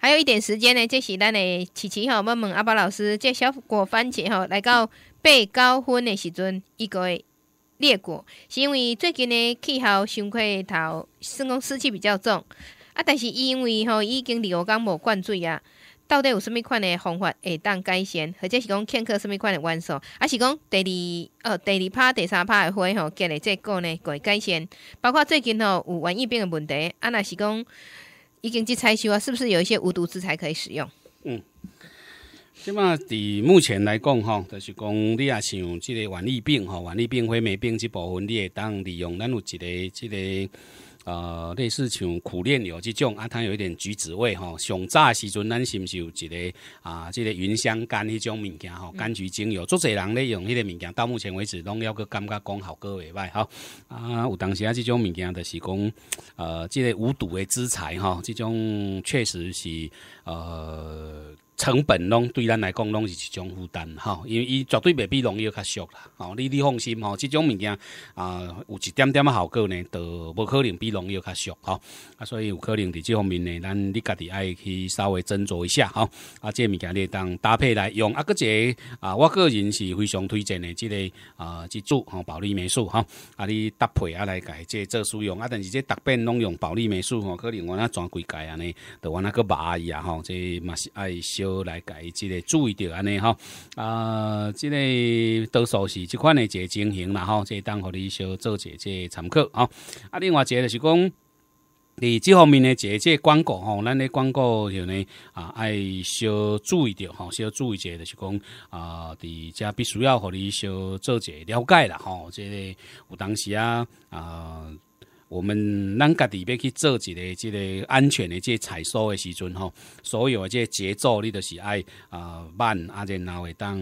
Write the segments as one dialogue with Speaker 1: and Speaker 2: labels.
Speaker 1: 还有一点时间呢，这是咱的琪琪吼问问阿宝老师，这小果番茄吼来到八九分的时阵，一个裂果，是因为最近的气候相对头算讲湿气比较重，啊，但是因为吼已经二五缸无灌水啊，到底有甚么款的方法会当改善，或者是讲欠缺甚么款的元数，啊，是讲第二、哦第二拍第三拍的花吼，今日这个呢改改善，包括最近吼有瘟疫病的问题，啊，若是讲。已经去拆修啊，是不是有一些无毒资材可以使用？
Speaker 2: 嗯，即码伫目前来讲，吼，就是讲你也像即个顽利病，吼，顽利病或霉病即部分，你会当利用咱有一个即个。呃，类似像苦练油这种，啊，它有一点橘子味吼。上早时阵，咱是毋是有一个啊，这个云香柑迄种物件吼，柑橘精油，足侪人咧用迄个物件，到目前为止拢要个感觉讲效果袂歹吼。啊，有当时啊，这种物件就是讲，呃，这个无毒的资材吼，这种确实是呃，成本拢对咱来讲拢是一种负担吼，因为伊绝对袂比农药较俗啦。吼，你你放心吼，这种物件啊，有一点点啊效果呢，都无可能比农要较俗吼，啊，所以有可能伫即方面呢，咱你家己爱去稍微斟酌一下吼。啊，个物件你当搭配来用啊，一个啊，我个人是非常推荐的，即个啊，即素吼，保利霉素吼，啊，你搭配啊来改，即做使用啊，但是即逐遍拢用保利霉素吼，可能我那全规改安尼，就我那个马阿姨啊，吼，即嘛是爱小来改，即个注意着安尼吼。啊，即个多数是即款的一个情形啦吼，即当互你小做一即参考啊。啊，另外一个就是讲。讲，伫这方面呢，一个广告吼，咱的广告就呢啊，爱小注意着吼，小注意者就是讲啊，伫遮必须要和你小做个了解啦吼，即个有当时啊啊。我们咱家己要去做一个即个安全的即采收的时阵吼，所有的即节奏你都是爱啊慢，啊然后当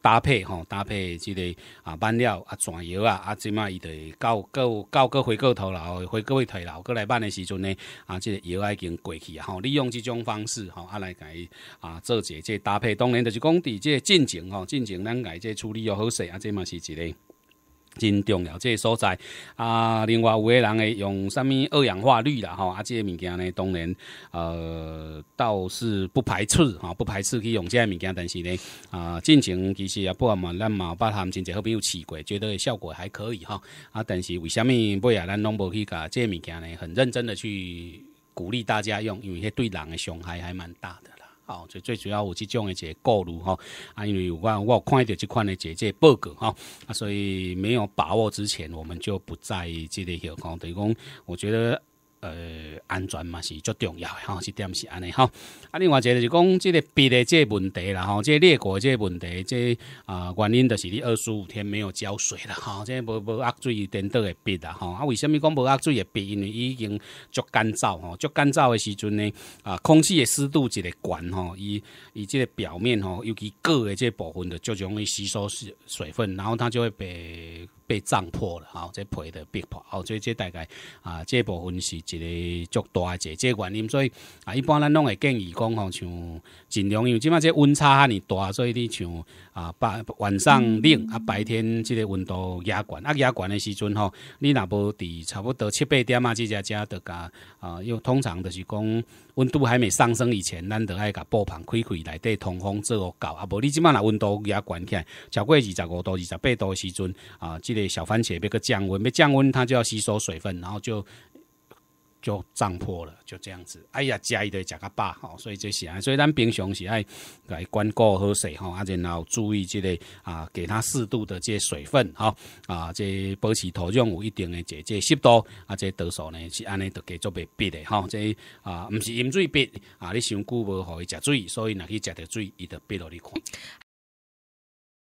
Speaker 2: 搭配吼，搭配即个啊慢料啊全油啊，啊即嘛伊会到够到够回过头来，回过位退来，过来慢的时阵呢，啊即油已经过去啊，利用这种方式吼，啊来改啊做一些即搭配，当然就是讲伫即进程吼，进程咱改即处理要好势，啊即嘛是一个。真重要，这个所在啊。另外，有的人会用啥物二氧化氯啦，吼，啊，这些物件呢，当然呃倒是不排斥，哈不排斥去用这些物件，但是呢啊，进前其实也不嘛，咱嘛有他们真侪好朋友试过，觉得效果还可以哈啊。但是为什么不啊？咱拢无去搞这些物件呢？很认真的去鼓励大家用，因为对人的伤害还蛮大。好，就最主要有这种的结构如吼，啊，因为有关我有看到这款的姐个报告哈，啊，所以没有把握之前，我们就不在意这类情况，等于讲，我觉得。呃，安全嘛是最重要吼，是点是安尼哈。啊，另外一个就是讲，这个瘪的这问题啦，哈，这裂果这问题，这啊原因就是你二十五天没有浇水了哈，这无无压水颠倒会瘪啦哈。啊，为什么讲无压水会瘪？因为已经足干燥哈，足干燥的时阵呢，啊，空气的湿度一个吼，哈，以以这表面哈，尤其个的这部分的，就容易吸收水水分，然后它就会被。被胀破了啊！这皮的逼破，所以这大概啊，这部分是一个较大个，这原因。所以啊，一般咱拢会建议讲吼，像尽量因为即嘛，这温差哈尼大，所以你像啊，白晚上冷啊，白天这个温度压悬啊，压悬的时阵吼，你若无伫差不多七八点啊，即只只的甲啊，又通常就是讲温度还没上升以前，咱得爱甲布棚开开内底通风做个搞啊，无你即嘛若温度压悬起，来，超过二十五度、二十八度时阵啊，即。小番茄被个降温，被降温它就要吸收水分，然后就就胀破了，就这样子。哎呀，家里的加个饱吼，所以这些，所以咱平常是爱来管顾喝水哈，啊，然后注意这个啊，给它适度的这些水分哈，啊，这保持土壤有一定的这这湿度，啊，这得数呢是安尼都给做被逼的哈，这啊，毋是饮水瘪啊，
Speaker 1: 你上久无互伊食水，所以若去食着水伊就逼落你看。